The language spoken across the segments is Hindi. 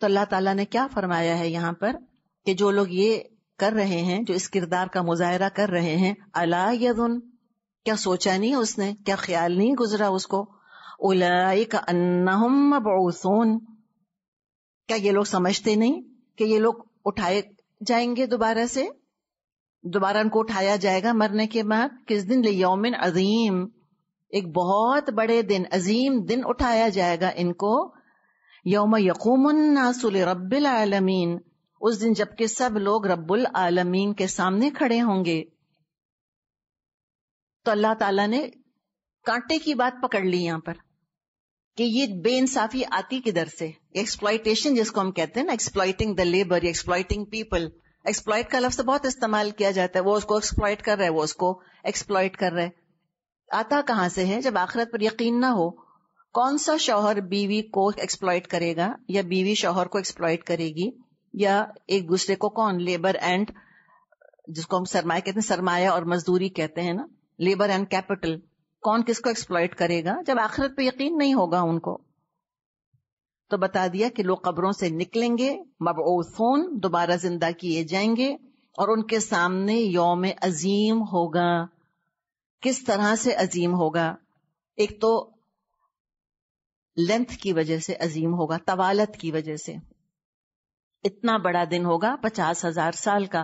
तो अल्लाह ताला ने क्या फरमाया है यहाँ पर कि जो लोग ये कर रहे हैं जो इस किरदार का मुजाहरा कर रहे हैं अला क्या सोचा नहीं उसने क्या ख्याल नहीं गुजरा उसको उलाई क्या ये लोग समझते नहीं कि ये लोग उठाए जाएंगे दोबारा से दोबारा उनको उठाया जाएगा मरने के बाद किस दिन यौमिन अजीम एक बहुत बड़े दिन अजीम दिन उठाया जाएगा इनको यौम यकूमन्नासु रब्बिल आलमीन उस दिन जबकि सब लोग रब्बुल आलमीन के सामने खड़े होंगे तो अल्लाह ताला ने कांटे की बात पकड़ ली यहां पर कि ये बेइंसाफी आती किधर से एक्सप्लाइटेशन जिसको हम कहते हैं ना exploiting the labour exploiting people exploit का लफ्ज तो बहुत इस्तेमाल किया जाता है वो उसको एक्सप्लाइट कर रहा है वो उसको एक्सप्लाइट कर रहा है आता कहां से है जब आखिरत पर यकीन ना हो कौन सा शौहर बीवी को एक्सप्लॉयट करेगा या बीवी शौहर को एक्सप्लॉयट करेगी या एक दूसरे को कौन लेबर एंड जिसको हम सरमाया कहते हैं सरमाया और मजदूरी कहते हैं ना लेबर एंड कैपिटल कौन किसको एक्सप्लॉयट करेगा जब आखिरत पे यकीन नहीं होगा उनको तो बता दिया कि लोग कब्रों से निकलेंगे मबोथून दोबारा जिंदा किए जाएंगे और उनके सामने योम अजीम होगा किस तरह से अजीम होगा एक तो लेंथ की वजह से अजीम होगा तवालत की वजह से इतना बड़ा दिन होगा पचास हजार साल का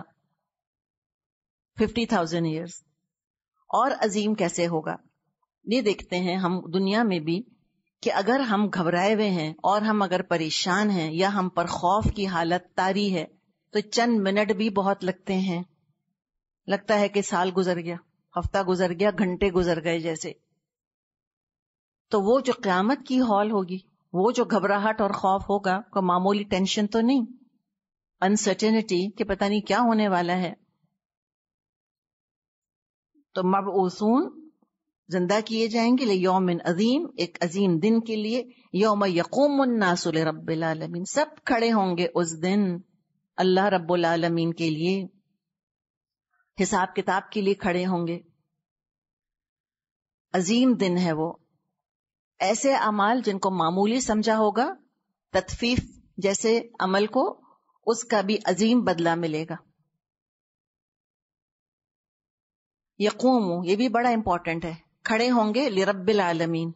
फिफ्टी थाउजेंड ईयर्स और अजीम कैसे होगा ये देखते हैं हम दुनिया में भी कि अगर हम घबराए हुए हैं और हम अगर परेशान हैं या हम पर खौफ की हालत तारी है तो चंद मिनट भी बहुत लगते हैं लगता है कि साल गुजर गया हफ्ता गुजर गया घंटे गुजर गए जैसे तो वो जो क्यामत की हॉल होगी वो जो घबराहट और खौफ होगा कोई मामूली टेंशन तो नहीं अनसर्टेनिटी के पता नहीं क्या होने वाला है तो मब ओसून जिंदा किए जाएंगे ले यौमिन अजीम एक अजीम दिन के लिए योम यकूम नासुल रबालमीन सब खड़े होंगे उस दिन अल्लाह रबालमीन के लिए हिसाब किताब के लिए खड़े होंगे अजीम दिन है वो ऐसे अमाल जिनको मामूली समझा होगा तत्फीफ जैसे अमल को उसका भी अजीम बदला मिलेगा यकूम ये भी बड़ा इंपॉर्टेंट है खड़े होंगे लिरब्बिल आलमीन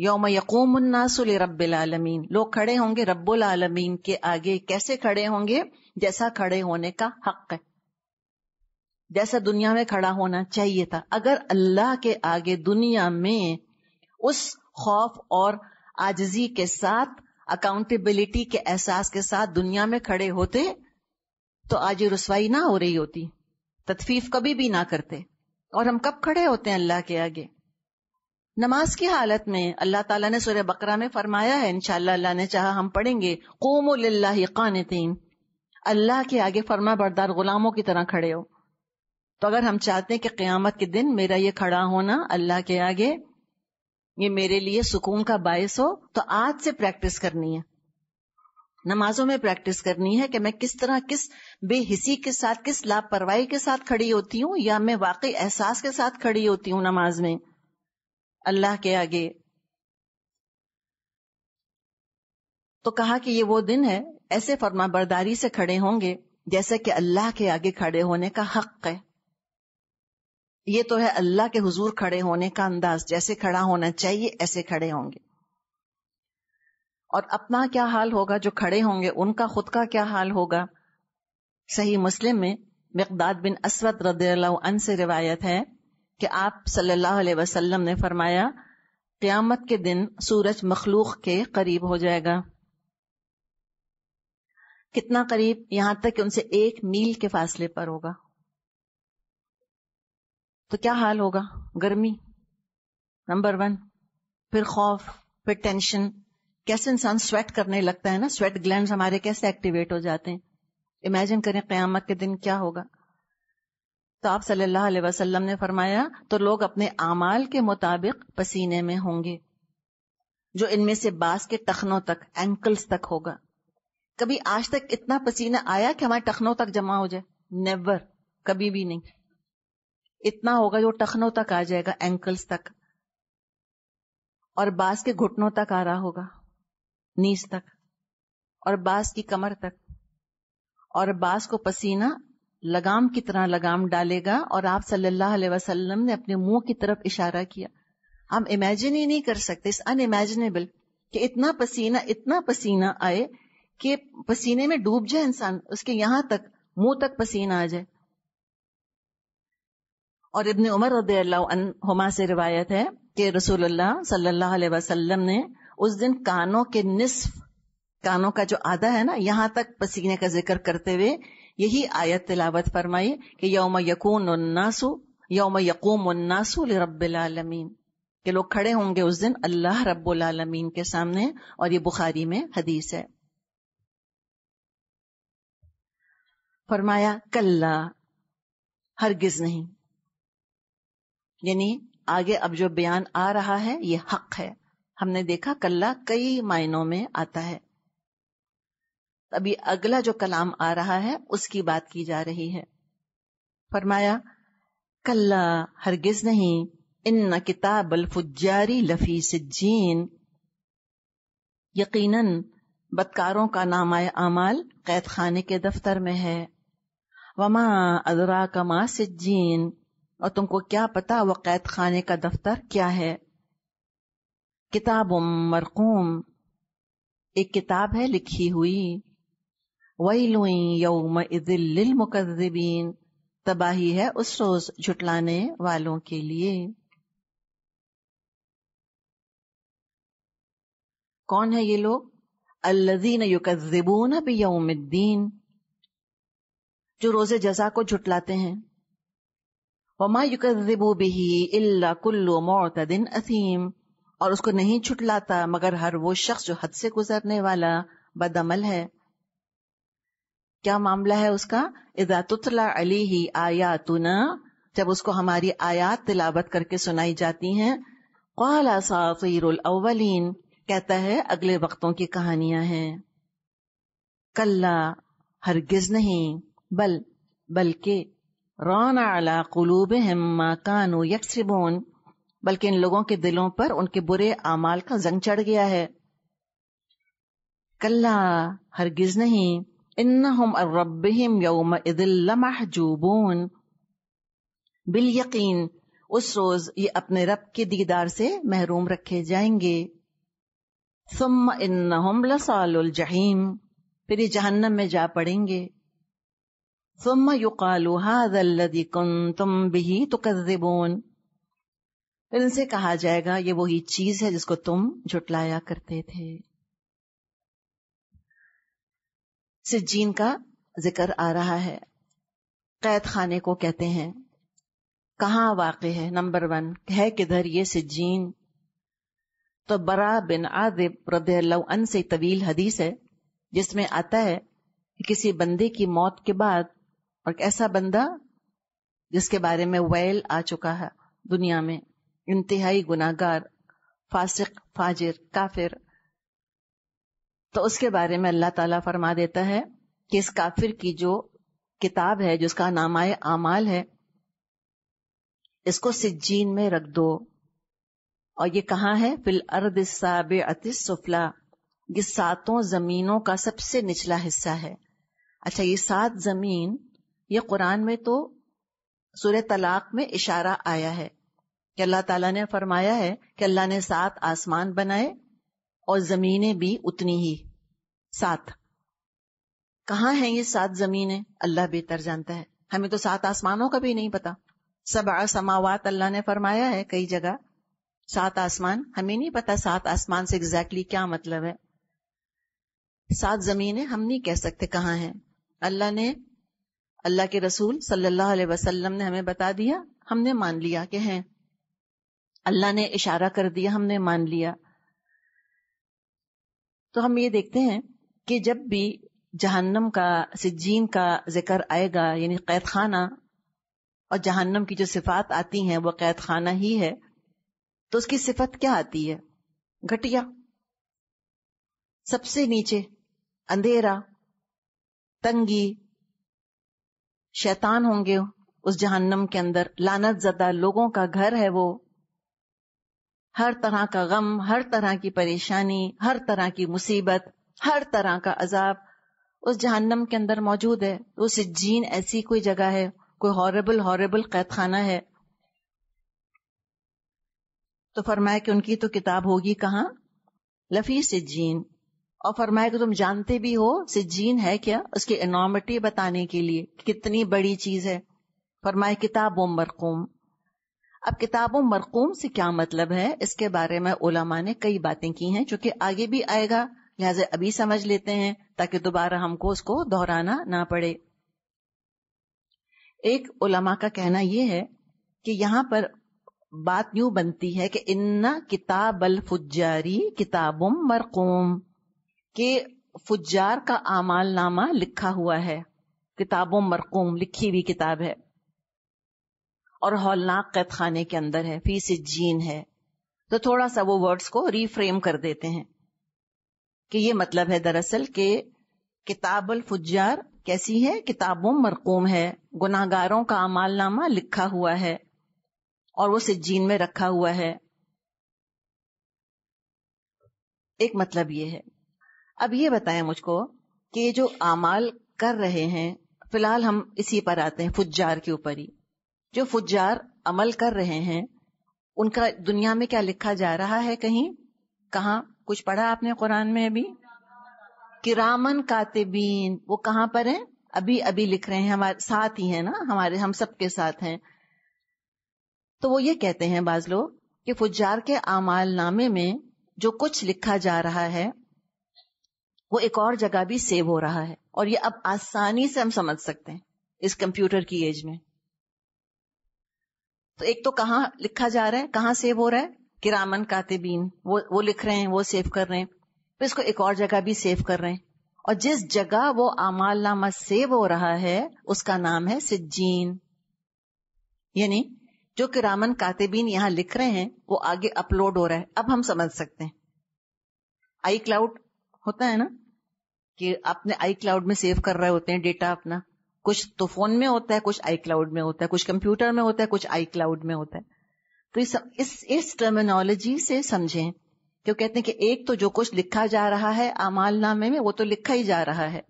यौम यकूम उन्नासु लिरब्बिल आलमीन लोग खड़े होंगे रब्बुल आलमीन के आगे कैसे खड़े होंगे जैसा खड़े होने का हक है जैसा दुनिया में खड़ा होना चाहिए था अगर अल्लाह के आगे दुनिया में उस खौफ और आजजी के साथ अकाउंटेबिलिटी के एहसास के साथ दुनिया में खड़े होते तो आज ये रसवाई ना हो रही होती तदफीफ कभी भी ना करते और हम कब खड़े होते हैं अल्लाह के आगे नमाज की हालत में अल्लाह ताला ने सूर्य बकरा में फरमाया है इनशाला अल्लाह ने चाहा हम पढ़ेंगे कोमो कानतीन अल्लाह के आगे फरमा बरदार गुलामों की तरह खड़े हो तो अगर हम चाहते हैं कि क्यामत के दिन मेरा ये खड़ा होना अल्लाह के आगे ये मेरे लिए सुकून का बायस हो तो आज से प्रैक्टिस करनी है नमाजों में प्रैक्टिस करनी है कि मैं किस तरह किस बेहिसी के साथ किस लापरवाही के साथ खड़ी होती हूँ या मैं वाकई एहसास के साथ खड़ी होती हूँ नमाज में अल्लाह के आगे तो कहा कि ये वो दिन है ऐसे फरमा बरदारी से खड़े होंगे जैसे कि अल्लाह के आगे खड़े होने का हक है ये तो है अल्लाह के हुजूर खड़े होने का अंदाज जैसे खड़ा होना चाहिए ऐसे खड़े होंगे और अपना क्या हाल होगा जो खड़े होंगे उनका खुद का क्या हाल होगा सही मुस्लिम में मकदाद बिन असवद रद्द से रिवायत है कि आप सल्लल्लाहु अलैहि वसल्लम ने फरमाया क़यामत के दिन सूरज मखलूक के करीब हो जाएगा कितना करीब यहां तक कि उनसे एक मील के फासले पर होगा तो क्या हाल होगा गर्मी नंबर वन फिर खौफ फिर टेंशन कैसे इंसान स्वेट करने लगता है ना स्वेट ग्लैंड हमारे कैसे एक्टिवेट हो जाते हैं इमेजिन करें क्यामत के दिन क्या होगा तो आप सल्लल्लाहु अलैहि वसल्लम ने फरमाया तो लोग अपने आमाल के मुताबिक पसीने में होंगे जो इनमें से बास के टखनों तक एंकल्स तक होगा कभी आज तक इतना पसीना आया कि हमारे टखनों तक जमा हो जाए नेवर कभी भी नहीं इतना होगा जो टखनों तक आ जाएगा एंकल्स तक और बास के घुटनों तक आ रहा होगा नीस तक और बास की कमर तक और बास को पसीना लगाम की तरह लगाम डालेगा और आप सल्लल्लाहु अलैहि वसल्लम ने अपने मुंह की तरफ इशारा किया हम इमेजिन ही नहीं कर सकते इस अनइमेजिनेबल कि इतना पसीना इतना पसीना आए कि पसीने में डूब जाए इंसान उसके यहां तक मुंह तक पसीना आ जाए और इबन उमर रदील्लाहुमा से रिवायत है कि रसूलुल्लाह सल्लल्लाहु अलैहि वसल्लम ने उस दिन कानों के निसफ कानों का जो आधा है ना यहाँ तक पसीने का जिक्र करते हुए यही आयत तिलावत फरमाई कि यौम यकून उन्नासु यौम यकूम उन्नासु रबालमीन के लोग खड़े होंगे उस दिन अल्लाह रब्बुलमीन के सामने और ये बुखारी में हदीस है फरमाया कल्ला हरगिज नहीं यानी आगे अब जो बयान आ रहा है ये हक है हमने देखा कल्ला कई मायनों में आता है अभी अगला जो कलाम आ रहा है उसकी बात की जा रही है फरमाया कल्ला हरगिज नहीं इन किताब अलफुजारी लफी सिज्जीन यकीनन बदकारों का नामाय अमाल कैद खाने के दफ्तर में है वमा अदरा कमा सिज्जीन और तुमको क्या पता वो कैद खाने का दफ्तर क्या है किताब मरकूम एक किताब है लिखी हुई वही लुई यौम इजिल मुकदबीन तबाही है उस रोज झुटलाने वालों के लिए कौन है ये लोग अल्लजीन युकजबून बियउमद्दीन जो रोजे जजा को झुटलाते हैं वमा और उसको नहीं छुटलाता मगर हर वो शख्स जो हद से गुजरने वाला बदमल है क्या मामला है उसका इदा तुतला अली ही आयातुना जब उसको हमारी आयात तिलावत करके सुनाई जाती है कौला साफिरवलिन कहता है अगले वक्तों की कहानियां हैं कल्ला हरगिज नहीं बल बल्कि रान अला कलूब हम्मा कानू यकसिबून बल्कि इन लोगों के दिलों पर उनके बुरे आमाल का जंग चढ़ गया है कल्ला हरगिज नहीं इन्ना हम रबिम यौम महजूबून बिल यकीन उस रोज ये अपने रब के दीदार से महरूम रखे जाएंगे सुम इन लसाल जहीम फिर ये जहन्नम में जा पड़ेंगे ثم يقال هذا الذي كنتم به تكذبون फिर उनसे कहा जाएगा ये वही चीज है जिसको तुम झुटलाया करते थे सिज्जीन का जिक्र आ रहा है कैद खाने को कहते हैं कहा वाक़ है नंबर वन है किधर ये सिज्जीन तो बरा बिन आदिब रद्ला से तवील हदीस है जिसमें आता है कि किसी बंदे की मौत के बाद और कैसा बंदा जिसके बारे में वैल आ चुका है दुनिया में इंतहाई गुनागार फासिक फाजिर काफिर तो उसके बारे में अल्लाह ताला फरमा देता है कि इस काफिर की जो किताब है जिसका नामाय आमाल है इसको सिज्जीन में रख दो और ये कहा है फिल अर्द साब सुफला ये सातों जमीनों का सबसे निचला हिस्सा है अच्छा ये सात जमीन ये कुरान में तो सूर्य तलाक में इशारा आया है कि अल्लाह ताला ने फरमाया है कि अल्लाह ने सात आसमान बनाए और जमीनें भी उतनी ही सात कहाँ हैं ये सात जमीनें अल्लाह बेहतर जानता है हमें तो सात आसमानों का भी नहीं पता सब समावात अल्लाह ने फरमाया है कई जगह सात आसमान हमें नहीं पता सात आसमान से एग्जैक्टली क्या मतलब है सात जमीनें हम नहीं कह सकते कहाँ हैं अल्लाह ने अल्लाह के रसूल सल्लल्लाहु अलैहि वसल्लम ने हमें बता दिया हमने मान लिया कि हैं अल्लाह ने इशारा कर दिया हमने मान लिया तो हम ये देखते हैं कि जब भी जहन्नम का सिज्जीन का जिक्र आएगा यानी कैद खाना और जहन्नम की जो सिफात आती हैं वो कैद खाना ही है तो उसकी सिफत क्या आती है घटिया सबसे नीचे अंधेरा तंगी शैतान होंगे उस जहन्नम के अंदर लानत जदा लोगों का घर है वो हर तरह का गम हर तरह की परेशानी हर तरह की मुसीबत हर तरह का अजाब उस जहन्नम के अंदर मौजूद है उस जीन ऐसी कोई जगह है कोई हॉरेबल हॉरेबल कैद खाना है तो फरमाया कि उनकी तो किताब होगी कहाँ लफी से जीन और फरमाया कि तुम जानते भी हो सिजीन है क्या उसकी एनॉमिटी बताने के लिए कितनी बड़ी चीज है फरमाया किताब मरकूम अब किताब मरकूम से क्या मतलब है इसके बारे में ओलामा ने कई बातें की हैं चूंकि आगे भी आएगा लिहाजा अभी समझ लेते हैं ताकि दोबारा हमको उसको दोहराना ना पड़े एक उलमा का कहना यह है कि यहां पर बात यूं बनती है कि इन्ना किताब अल फुजारी किताबुम मरकूम कि फुजार का आमाल नामा लिखा हुआ है किताबों मरकूम लिखी हुई किताब है और हौलनाक कैद खाने के अंदर है फीस जीन है तो थोड़ा सा वो वर्ड्स को रीफ्रेम कर देते हैं कि ये मतलब है दरअसल कि किताबल फुजार कैसी है किताबों मरकूम है गुनागारों का अमालनामा लिखा हुआ है और वो सिज्जीन में रखा हुआ है एक मतलब ये है अब ये बताएं मुझको कि जो आमाल कर रहे हैं फिलहाल हम इसी पर आते हैं फुज्जार के ऊपर ही जो फुजार अमल कर रहे हैं उनका दुनिया में क्या लिखा जा रहा है कहीं कहा कुछ पढ़ा आपने कुरान में अभी कि रामन कातिबीन वो कहाँ पर है अभी अभी लिख रहे हैं हमारे साथ ही है ना हमारे हम सबके साथ हैं तो वो ये कहते हैं बाज लोग कि फुजार के आमाल नामे में जो कुछ लिखा जा रहा है वो एक और जगह भी सेव हो रहा है और ये अब आसानी से हम समझ सकते हैं इस कंप्यूटर की एज में तो एक तो कहां लिखा जा रहा है कहां सेव हो रहा है किरामन कातिबीन वो वो लिख रहे हैं वो सेव कर रहे हैं फिर तो इसको एक और जगह भी सेव कर रहे हैं और जिस जगह वो आमाल नामा सेव हो रहा है उसका नाम है सिज्जीन यानी जो किरामन कातेबीन यहां लिख रहे हैं वो आगे अपलोड हो रहा है अब हम समझ सकते हैं आई क्लाउड होता है ना कि आपने आई क्लाउड में सेव कर रहे होते हैं डेटा अपना कुछ तो फोन में होता है कुछ आई क्लाउड में होता है कुछ कंप्यूटर में होता है कुछ आई क्लाउड में होता है तो इस इस, इस टर्मिनोलॉजी से समझें तो कहते हैं कि एक तो जो कुछ लिखा जा रहा है अमाल नामे में वो तो लिखा ही जा रहा है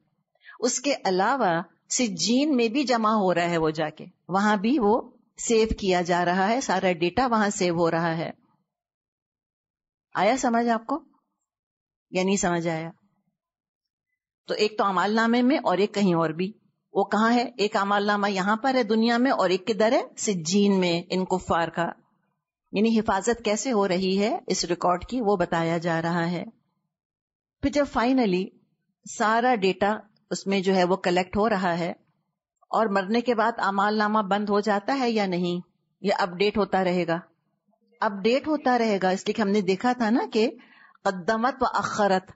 उसके अलावा सिजीन में भी जमा हो रहा है वो जाके वहां भी वो सेव किया जा रहा है सारा डेटा वहां सेव हो रहा है आया समझ आपको या नहीं समझ आया तो एक तो अमाल नामे में और एक कहीं और भी वो कहा है एक अमाल नामा यहां पर है दुनिया में और एक किधर है सिज्जीन में इन कुफार का यानी हिफाजत कैसे हो रही है इस रिकॉर्ड की वो बताया जा रहा है फिर जब फाइनली सारा डेटा उसमें जो है वो कलेक्ट हो रहा है और मरने के बाद अमाल नामा बंद हो जाता है या नहीं ये अपडेट होता रहेगा अपडेट होता रहेगा इसलिए हमने देखा था ना कि कद्दमत व अखरत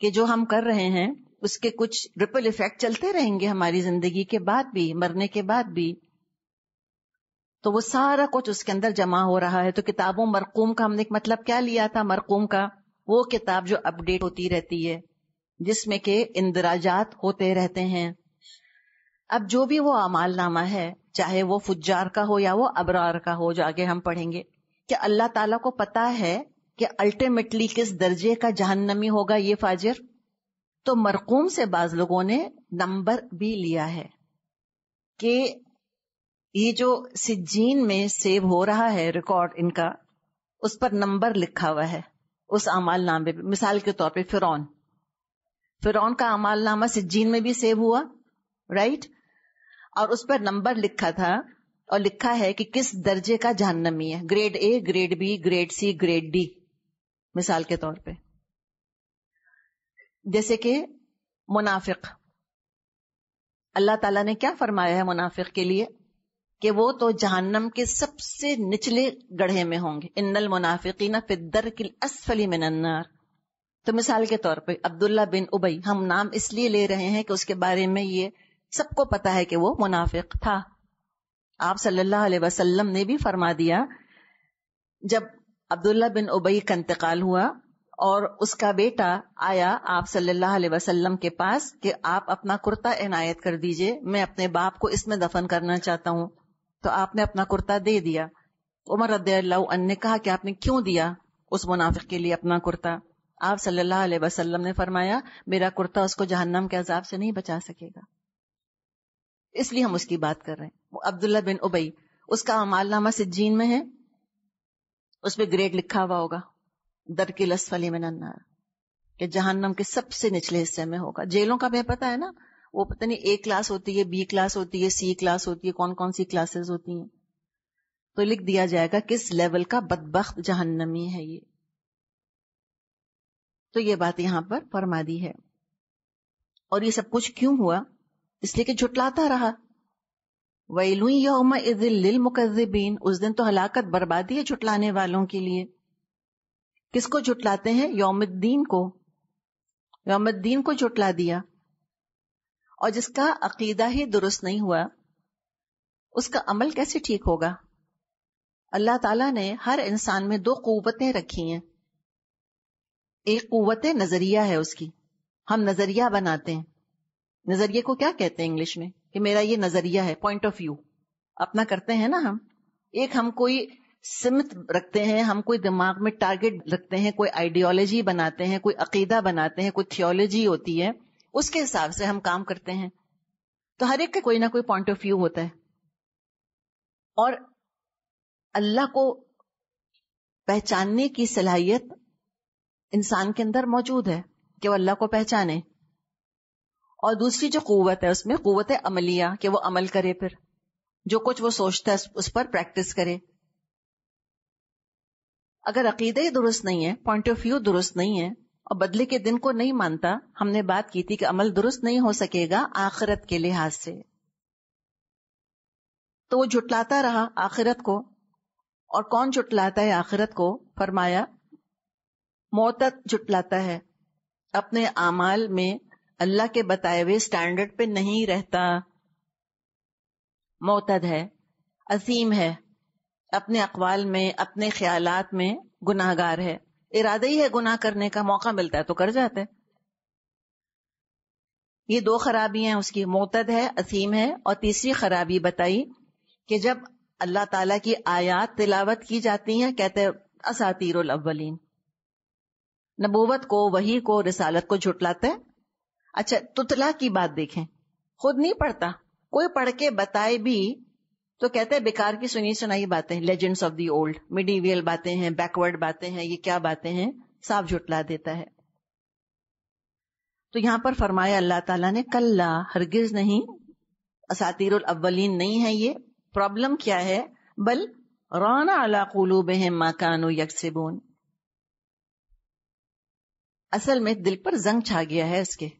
के जो हम कर रहे हैं उसके कुछ रिपल इफेक्ट चलते रहेंगे हमारी जिंदगी के बाद भी मरने के बाद भी तो वो सारा कुछ उसके अंदर जमा हो रहा है तो किताबों मरकूम का हमने एक मतलब क्या लिया था मरकूम का वो किताब जो अपडेट होती रहती है जिसमें के इंदराजात होते रहते हैं अब जो भी वो अमाल नामा है चाहे वो फुजार का हो या वो अबरार का हो जो आगे हम पढ़ेंगे क्या अल्लाह ताला को पता है कि अल्टीमेटली किस दर्जे का जहन्नमी होगा ये फाजिर तो मरकूम से बाज लोगों ने नंबर भी लिया है कि ये जो सिजीन में सेव हो रहा है रिकॉर्ड इनका उस पर नंबर लिखा हुआ है उस अमाल नामे पे मिसाल के तौर पर फिर फिर का अमाल नामा सिज्जीन में भी सेव हुआ राइट और उस पर नंबर लिखा था और लिखा है कि किस दर्जे का जहन्नमी है grade A grade B grade C grade D मिसाल के तौर पे जैसे कि मुनाफिक अल्लाह ताला ने क्या फरमाया है मुनाफिक के लिए कि वो तो जहन्नम के सबसे निचले गढ़े में होंगे इन्नल मुनाफिकीन फिदर किल असफली मिनन्नार तो मिसाल के तौर पे अब्दुल्ला बिन उबई हम नाम इसलिए ले रहे हैं कि उसके बारे में ये सबको पता है कि वो मुनाफिक था आप सल्लल्लाहु अलैहि वसल्लम ने भी फरमा दिया जब अब्दुल्ला बिन उबई का इंतकाल हुआ और उसका बेटा आया आप सल्लल्लाहु अलैहि वसल्लम के पास कि आप अपना कुर्ता इनायत कर दीजिए मैं अपने बाप को इसमें दफन करना चाहता हूँ तो आपने अपना कुर्ता दे दिया उमर रद्ला ने कहा कि आपने क्यों दिया उस मुनाफिक के लिए अपना कुर्ता आप सल्लल्लाहु अलैहि वसल्लम ने फरमाया मेरा कुर्ता उसको जहन्नम के अजाब से नहीं बचा सकेगा इसलिए हम उसकी बात कर रहे हैं अब्दुल्ला बिन उबई उसका अमालनामा सिज्जीन में है उसमें ग्रेड लिखा हुआ होगा दर की लस वाली में नन्नार कि जहन्नम के सबसे निचले हिस्से में होगा जेलों का भय पता है ना वो पता नहीं ए क्लास होती है बी क्लास होती है सी क्लास होती है कौन कौन सी क्लासेस होती हैं तो लिख दिया जाएगा किस लेवल का बदबख्त जहन्नमी है ये तो ये बात यहां पर फरमा दी है और ये सब कुछ क्यों हुआ इसलिए कि झुटलाता रहा वैलू यौम मुकजबिन उस दिन तो हलाकत बर्बादी है जुटलाने वालों के लिए किसको जुटलाते हैं योमुद्दीन को योमुद्दीन को जुटला दिया और जिसका अकीदा ही दुरुस्त नहीं हुआ उसका अमल कैसे ठीक होगा अल्लाह ताला ने हर इंसान में दो कुवतें रखी हैं एक कुवत नजरिया है उसकी हम नजरिया बनाते हैं नजरिए को क्या कहते हैं इंग्लिश में कि मेरा ये नजरिया है पॉइंट ऑफ व्यू अपना करते हैं ना हम एक हम कोई सिमित रखते हैं हम कोई दिमाग में टारगेट रखते हैं कोई आइडियोलॉजी बनाते हैं कोई अकीदा बनाते हैं कोई थियोलॉजी होती है उसके हिसाब से हम काम करते हैं तो हर एक का कोई ना कोई पॉइंट ऑफ व्यू होता है और अल्लाह को पहचानने की सलाहियत इंसान के अंदर मौजूद है कि वो अल्लाह को पहचाने और दूसरी जो कुत है उसमें कुत कुवत अमलिया कि वो अमल करे फिर जो कुछ वो सोचता है उस पर प्रैक्टिस करे अगर अकीदे ही दुरुस्त नहीं है पॉइंट ऑफ व्यू दुरुस्त नहीं है और बदले के दिन को नहीं मानता हमने बात की थी कि अमल दुरुस्त नहीं हो सकेगा आखिरत के लिहाज से तो वो जुटलाता रहा आखिरत को और कौन जुटलाता है आखिरत को फरमाया मोतत जुटलाता है अपने आमाल में अल्लाह के बताए हुए स्टैंडर्ड पे नहीं रहता मोतद है असीम है अपने अकवाल में अपने ख्यालात में गुनाहगार है इरादा ही है गुनाह करने का मौका मिलता है तो कर जाते ये दो खराबियां उसकी मोतद है असीम है और तीसरी खराबी बताई कि जब अल्लाह ताला की आयात तिलावत की जाती है कहते असातीर अव्वलीन नबूवत को वही को रिसालत को झुटलाते हैं अच्छा तुतला की बात देखें खुद नहीं पढ़ता कोई पढ़ के बताए भी तो कहते हैं बेकार की सुनी सुनाई बातें legends of the old medieval बातें हैं बैकवर्ड बातें हैं ये क्या बातें हैं साफ झुटला देता है तो यहां पर फरमाया अल्लाह ताला ने कल्ला हरगिज नहीं असातिर अव्वलीन नहीं है ये प्रॉब्लम क्या है बल राना अला कुलूब माकानो यकसिबोन असल में दिल पर जंग छा गया है इसके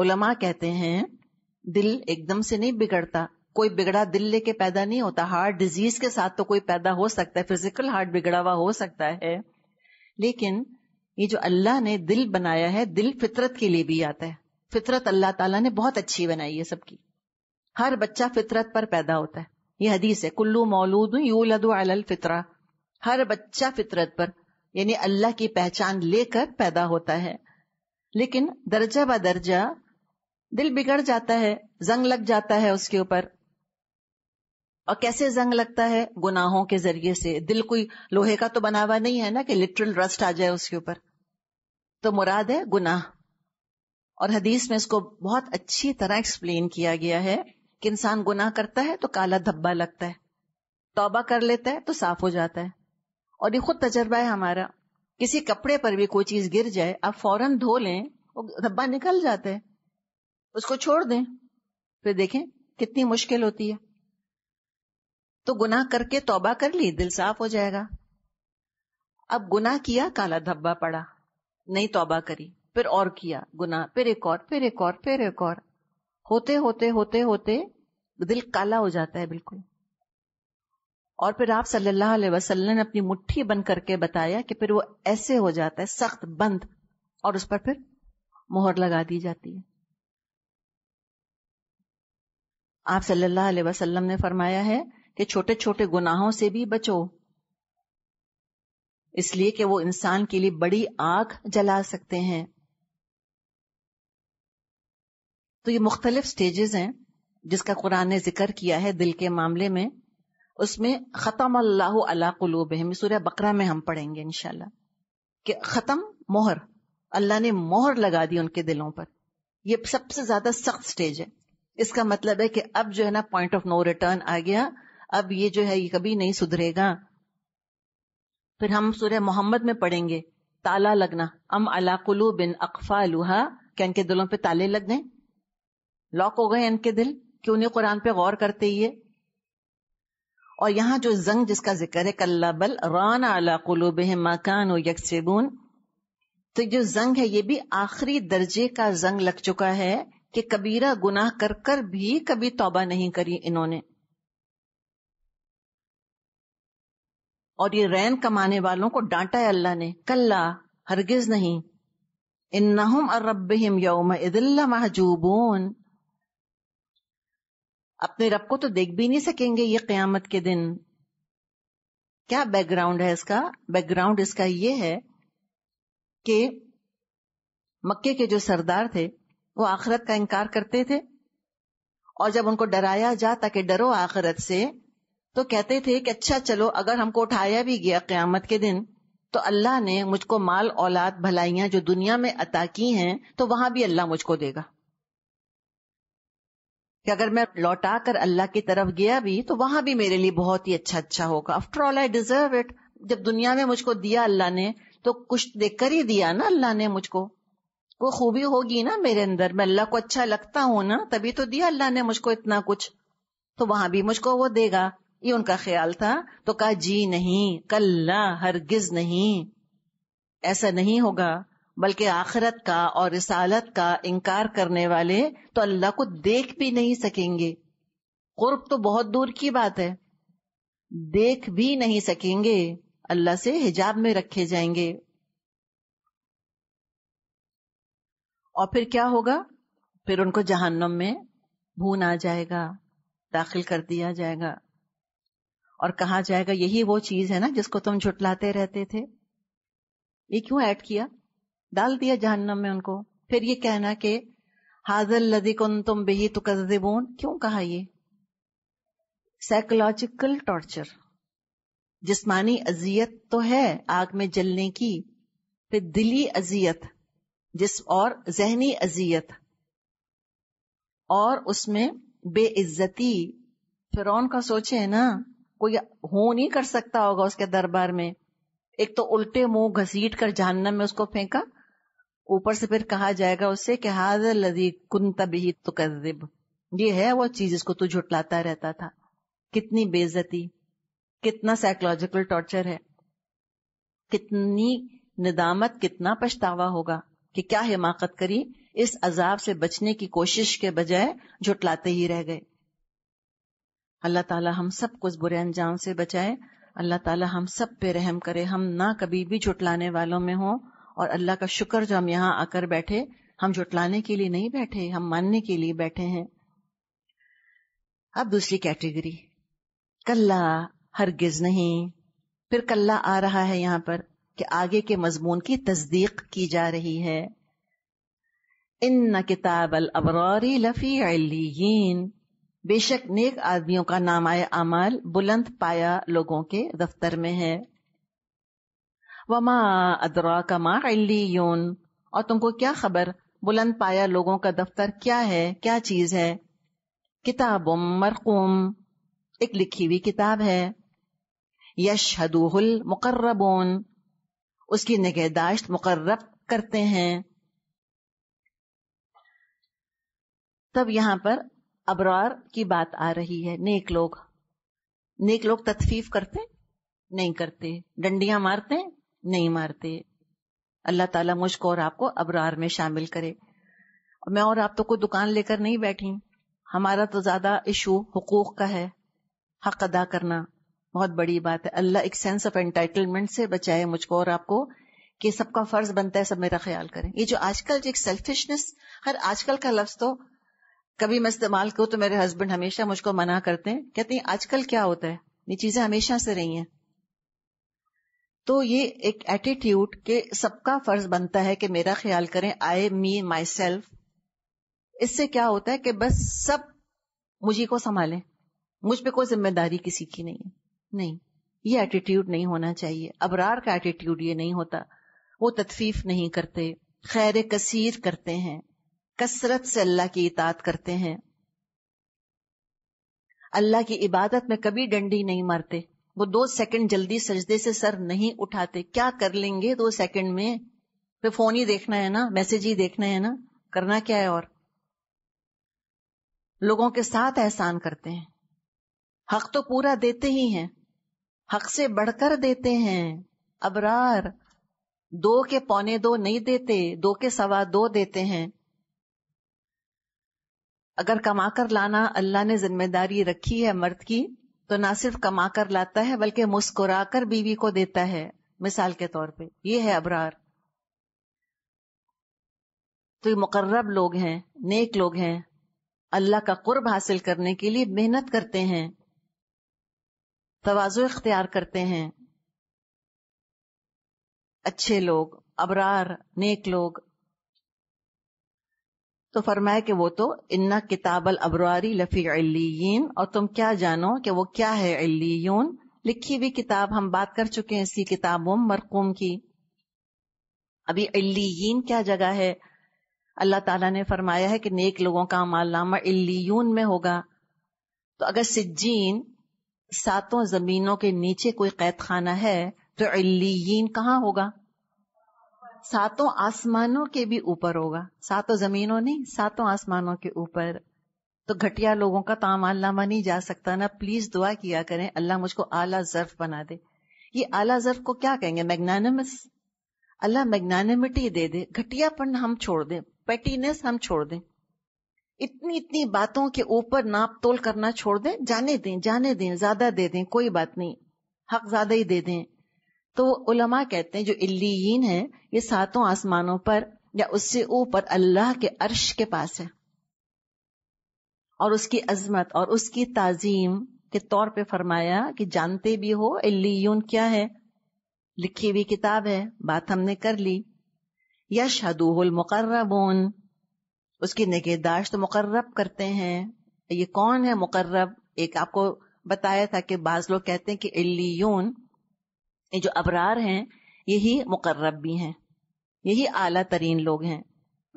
उलमा कहते हैं दिल एकदम से नहीं बिगड़ता कोई बिगड़ा दिल लेके पैदा नहीं होता हार्ट डिजीज के साथ तो कोई पैदा हो सकता है फिजिकल हार्ट बिगड़ा हुआ हो सकता है लेकिन ये जो अल्लाह ने दिल बनाया है दिल फितरत के लिए भी आता है फितरत अल्लाह ताला ने बहुत अच्छी बनाई है सबकी हर बच्चा फितरत पर पैदा होता है ये हदीस है कुल्लू मौलूद यू लदू अल फितरा हर बच्चा फितरत पर यानी अल्लाह की पहचान लेकर पैदा होता है लेकिन दर्जा ब दर्जा दिल बिगड़ जाता है जंग लग जाता है उसके ऊपर और कैसे जंग लगता है गुनाहों के जरिए से दिल कोई लोहे का तो बना हुआ नहीं है ना कि लिटरल रस्ट आ जाए उसके ऊपर तो मुराद है गुनाह और हदीस में इसको बहुत अच्छी तरह एक्सप्लेन किया गया है कि इंसान गुनाह करता है तो काला धब्बा लगता है तौबा कर लेता है तो साफ हो जाता है और ये खुद तजर्बा है हमारा किसी कपड़े पर भी कोई चीज गिर जाए आप फौरन धो लें वो धब्बा निकल जाता है उसको छोड़ दें फिर देखें कितनी मुश्किल होती है तो गुनाह करके तौबा कर ली दिल साफ हो जाएगा अब गुनाह किया काला धब्बा पड़ा नहीं तौबा करी फिर और किया गुनाह फिर एक और फिर एक और फिर एक और होते होते होते होते दिल काला हो जाता है बिल्कुल और फिर आप सल्लल्लाहु अलैहि वसल्लम ने अपनी मुट्ठी बंद करके बताया कि फिर वो ऐसे हो जाता है सख्त बंद और उस पर फिर मोहर लगा दी जाती है आप सल्लल्लाहु अलैहि वसल्लम ने फरमाया है कि छोटे छोटे गुनाहों से भी बचो इसलिए कि वो इंसान के लिए बड़ी आग जला सकते हैं तो ये मुख्तलिफ स्टेजेस हैं जिसका कुरान ने जिक्र किया है दिल के मामले में उसमें ख़तम अल्लाह अला है सूर्य बकरा में हम पढ़ेंगे इनशाला कि ख़त्म मोहर अल्लाह ने मोहर लगा दी उनके दिलों पर यह सबसे ज्यादा सख्त स्टेज है इसका मतलब है कि अब जो है ना पॉइंट ऑफ नो रिटर्न आ गया अब ये जो है ये कभी नहीं सुधरेगा फिर हम सूर्य मोहम्मद में पढ़ेंगे ताला लगना अम अलाकुलू बिन अकफा लुहा क्या इनके दिलों पे ताले लग गए लॉक हो गए इनके दिल क्यों नहीं कुरान पे गौर करते ये और यहां जो जंग जिसका जिक्र है कल्ला बल रान अला कुलूब मकान यकसेबून तो जो जंग है ये भी आखिरी दर्जे का जंग लग चुका है कि कबीरा गुनाह कर कर भी कभी तौबा नहीं करी इन्होंने और ये रैन कमाने वालों को डांटा है अल्लाह ने कल्ला हरगिज नहीं इन नहम यौम इदिल्ला महजूबून अपने रब को तो देख भी नहीं सकेंगे ये क्यामत के दिन क्या बैकग्राउंड है इसका बैकग्राउंड इसका ये है कि मक्के के जो सरदार थे वो आखरत का इनकार करते थे और जब उनको डराया जा ताकि डरो आखरत से तो कहते थे कि अच्छा चलो अगर हमको उठाया भी गया क्यामत के दिन तो अल्लाह ने मुझको माल औलाद भलाइयां जो दुनिया में अता की हैं तो वहां भी अल्लाह मुझको देगा कि अगर मैं लौटा कर अल्लाह की तरफ गया भी तो वहां भी मेरे लिए बहुत ही अच्छा अच्छा होगा after all I deserve it जब दुनिया में मुझको दिया अल्लाह ने तो कुछ देख कर ही दिया ना अल्लाह ने मुझको वो खूबी होगी ना मेरे अंदर मैं अल्लाह को अच्छा लगता हूं ना तभी तो दिया अल्लाह ने मुझको इतना कुछ तो वहां भी मुझको वो देगा ये उनका ख्याल था तो कहा जी नहीं कल्ला हरगिज नहीं ऐसा नहीं होगा बल्कि आखिरत का और रिसालत का इनकार करने वाले तो अल्लाह को देख भी नहीं सकेंगे कुर्ब तो बहुत दूर की बात है देख भी नहीं सकेंगे अल्लाह से हिजाब में रखे जाएंगे और फिर क्या होगा फिर उनको जहन्नम में भून आ जाएगा दाखिल कर दिया जाएगा और कहा जाएगा यही वो चीज है ना जिसको तुम झुटलाते रहते थे ये क्यों ऐड किया डाल दिया जहन्नम में उनको फिर ये कहना कि हाजल लदी कुन तुम बेही बोन क्यों कहा ये साइकोलॉजिकल टॉर्चर जिस्मानी अजियत तो है आग में जलने की फिर दिली अजियत जिस और जहनी अजियत और उसमें बेइज्जती फिर का सोचे है ना कोई हो नहीं कर सकता होगा उसके दरबार में एक तो उल्टे मुंह घसीट कर जहन्नम में उसको फेंका ऊपर से फिर कहा जाएगा उससे कि हाज लदी कुन तबी तुकदिब ये है वो चीज इसको तू झुटलाता रहता था कितनी बेइज्जती कितना साइकोलॉजिकल टॉर्चर है कितनी निदामत कितना पछतावा होगा कि क्या हिमाकत करी इस अजाब से बचने की कोशिश के बजाय झुटलाते ही रह गए अल्लाह ताला हम सब कुछ बुरे अंजाम से बचाए अल्लाह ताला हम सब पे रहम करे हम ना कभी भी झुटलाने वालों में हों और अल्लाह का शुक्र जो हम यहाँ आकर बैठे हम झुटलाने के लिए नहीं बैठे हम मानने के लिए बैठे हैं अब दूसरी कैटेगरी कल्ला हरगिज नहीं फिर कल्ला आ रहा है यहाँ पर कि आगे के मजमून की तस्दीक की जा रही है इन किताब अल अबरौरी लफ़ी बेशक नेक आदमियों का नामाय अमाल बुलंद पाया लोगों के दफ्तर में है वमा अदरा कमा अली और तुमको क्या खबर बुलंद पाया लोगों का दफ्तर क्या है क्या चीज है किताब मरकूम एक लिखी हुई किताब है यश यशहदूहुल मुकर्रबोन उसकी निगहदाश्त मुकर्रब करते हैं तब यहां पर अबरार की बात आ रही है नेक लोग नेक लोग तदफीफ करते नहीं करते डंडिया मारते नहीं मारते अल्लाह ताला मुझको और आपको अबरार में शामिल करे मैं और आप तो कोई दुकान लेकर नहीं बैठी हमारा तो ज्यादा इशू हकूक का है हक अदा करना बहुत बड़ी बात है अल्लाह एक सेंस ऑफ एंटाइटलमेंट से बचाए मुझको और आपको कि सबका फर्ज बनता है सब मेरा ख्याल करें ये जो आजकल जो एक सेल्फिशनेस हर आजकल का लफ्ज तो कभी मैं इस्तेमाल करूँ तो मेरे हस्बैंड हमेशा मुझको मना करते हैं कहते हैं आजकल क्या होता है ये चीजें हमेशा से रही हैं तो ये एक एटीट्यूड के सबका फर्ज बनता है कि मेरा ख्याल करें आई मी माई सेल्फ इससे क्या होता है कि बस सब मुझी को संभालें मुझ पर कोई जिम्मेदारी किसी की नहीं है नहीं ये एटीट्यूड नहीं होना चाहिए अबरार का एटीट्यूड ये नहीं होता वो तदफीफ नहीं करते खैर कसीर करते हैं कसरत से अल्लाह की इतात करते हैं अल्लाह की इबादत में कभी डंडी नहीं मारते वो दो सेकंड जल्दी सजदे से सर नहीं उठाते क्या कर लेंगे दो सेकंड में फिर तो फोन ही देखना है ना मैसेज ही देखना है ना करना क्या है और लोगों के साथ एहसान करते हैं हक तो पूरा देते ही हैं हक से बढ़कर देते हैं अबरार दो के पौने दो नहीं देते दो के सवा दो देते हैं अगर कमा कर लाना अल्लाह ने जिम्मेदारी रखी है मर्द की तो ना सिर्फ कमा कर लाता है बल्कि मुस्कुरा कर बीवी को देता है मिसाल के तौर पे ये है अबरार तो ये मुकर्रब लोग हैं नेक लोग हैं अल्लाह का कुर्ब हासिल करने के लिए मेहनत करते हैं तोज़ो इख्तियार करते हैं अच्छे लोग अबरार नेक लोग तो फरमाया कि वो तो इन्ना किताबल अबरारी लफी और तुम क्या जानो कि वो क्या है अल्लीन लिखी हुई किताब हम बात कर चुके हैं इसी किताबों मरकूम की अभी अल्लीन क्या जगह है अल्लाह ताला ने फरमाया है कि नेक लोगों का मालनामा इल्लीयून में होगा तो अगर सिज्जीन सातों जमीनों के नीचे कोई कैद खाना है तो अल्लीन कहाँ होगा सातों आसमानों के भी ऊपर होगा सातों जमीनों नहीं सातों आसमानों के ऊपर तो घटिया लोगों का तामाल तो नामा नहीं जा सकता ना प्लीज दुआ किया करें अल्लाह मुझको आला जर्फ बना दे ये आला जर्फ को क्या कहेंगे मैग्नानमस अल्लाह मैग्नानिमिटी दे दे घटियापन हम छोड़ दें पेटीनेस हम छोड़ दें इतनी इतनी बातों के ऊपर नाप तोल करना छोड़ दें जाने दें जाने दें ज्यादा दे दें कोई बात नहीं हक ज्यादा ही दे दें तो उलमा कहते हैं जो इल्लीन है ये सातों आसमानों पर या उससे ऊपर अल्लाह के अर्श के पास है और उसकी अजमत और उसकी ताजीम के तौर पे फरमाया कि जानते भी हो इल्लीन क्या है लिखी हुई किताब है बात हमने कर ली यशहदूहुल मुकर्रबून उसकी निगहदाश्त मुकर्रब करते हैं ये कौन है मुकर्रब एक आपको बताया था कि बाज लोग कहते हैं कि इल्लियून ये जो अबरार हैं यही मुकर्रब भी हैं यही आला तरीन लोग हैं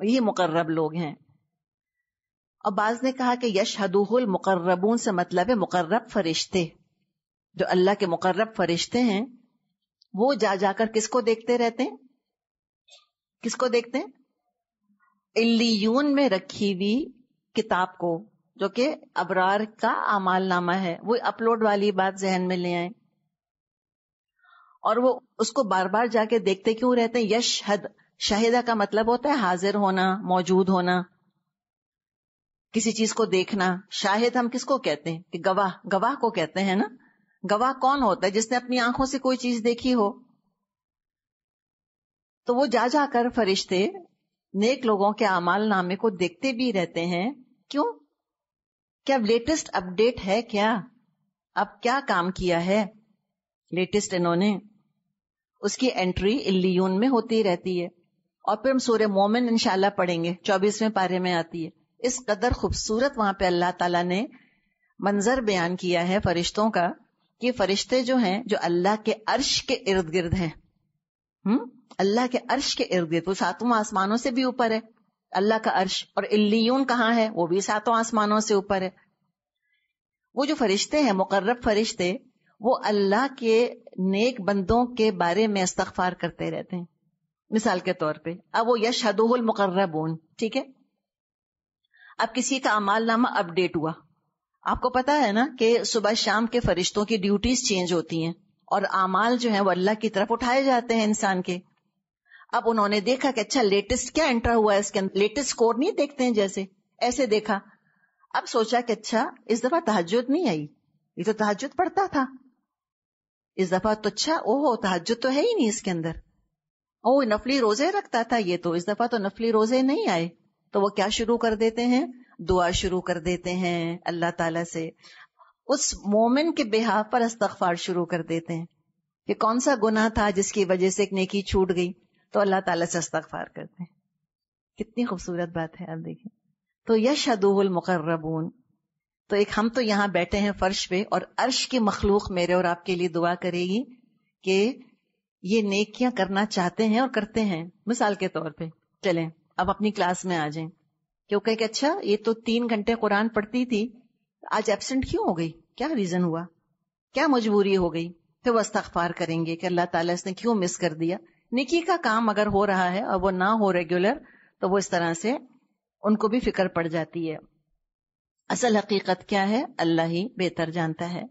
यही मुकर्रब लोग हैं और बाज ने कहा कि यश हदूहुल मुकर्रबून से मतलब है मुकर्रब फरिश्ते जो अल्लाह के मुकर्रब फरिश्ते हैं वो जा जाकर किसको देखते रहते हैं किसको देखते हैं इल्लीयून में रखी हुई किताब को जो कि अबरार का अमाल नामा है वो अपलोड वाली बात जहन में ले आए और वो उसको बार बार जाके देखते क्यों रहते हैं यश हद शाहिदा का मतलब होता है हाजिर होना मौजूद होना किसी चीज को देखना शाहिद हम किसको कहते हैं कि गवाह गवाह को कहते हैं ना गवाह कौन होता है जिसने अपनी आंखों से कोई चीज देखी हो तो वो जा जाकर फरिश्ते नेक लोगों के अमाल नामे को देखते भी रहते हैं क्यों क्या लेटेस्ट अपडेट है क्या अब क्या काम किया है लेटेस्ट इन्होंने उसकी एंट्री इलियून में होती रहती है और फिर हम सूर्य मोमिन इंशाला पढ़ेंगे चौबीसवें पारे में आती है इस कदर खूबसूरत वहां पे अल्लाह ताला ने मंजर बयान किया है फरिश्तों का कि फरिश्ते जो हैं जो अल्लाह के अर्श के इर्द गिर्द हैं हम्म अल्लाह के अर्श के इर्द गिर्द वो सातों आसमानों से भी ऊपर है अल्लाह का अर्श और इल्लियून कहाँ है वो भी सातों आसमानों से ऊपर है वो जो फरिश्ते हैं मुकर्रब फरिश्ते वो अल्लाह के नेक बंदों के बारे में इस्तफार करते रहते हैं मिसाल के तौर पर अब वो यश हदुल मुकर्रबून ठीक है अब किसी का अमाल नामा अपडेट हुआ आपको पता है ना कि सुबह शाम के फरिश्तों की ड्यूटीज चेंज होती हैं और अमाल जो है वो अल्लाह की तरफ उठाए जाते हैं इंसान के अब उन्होंने देखा कि अच्छा लेटेस्ट क्या एंटर हुआ है इसके अंदर लेटेस्ट स्कोर नहीं देखते हैं जैसे ऐसे देखा अब सोचा कि अच्छा इस दफा तहजद नहीं आई ये तो तहजद पढ़ता था इस दफा तो अच्छा ओहो तहजद तो है ही नहीं इसके अंदर ओ नफली रोजे रखता था ये तो इस दफा तो नफली रोजे नहीं आए तो वो क्या शुरू कर देते हैं दुआ शुरू कर देते हैं अल्लाह ताला से उस मोमिन के बिहाव पर अस्तफार शुरू कर देते हैं कि कौन सा गुनाह था जिसकी वजह से एक नेकी छूट गई तो अल्लाह ताला से इस्तफार करते हैं कितनी खूबसूरत बात है आप देखिए तो यशदूल मुकर्रबून तो एक हम तो यहाँ बैठे हैं फर्श पे और अर्श की मखलूक मेरे और आपके लिए दुआ करेगी कि ये नेकियां करना चाहते हैं और करते हैं मिसाल के तौर पर चले अब अपनी क्लास में आ जाए क्यों कहे कि अच्छा ये तो तीन घंटे कुरान पढ़ती थी आज एबसेंट क्यों हो गई क्या रीजन हुआ क्या मजबूरी हो गई फिर वो अस्तफार करेंगे कि अल्लाह ताला इसने क्यों मिस कर दिया निकी का काम अगर हो रहा है और वो ना हो रेगुलर तो वो इस तरह से उनको भी फिक्र पड़ जाती है असल हकीकत क्या है अल्लाह ही बेहतर जानता है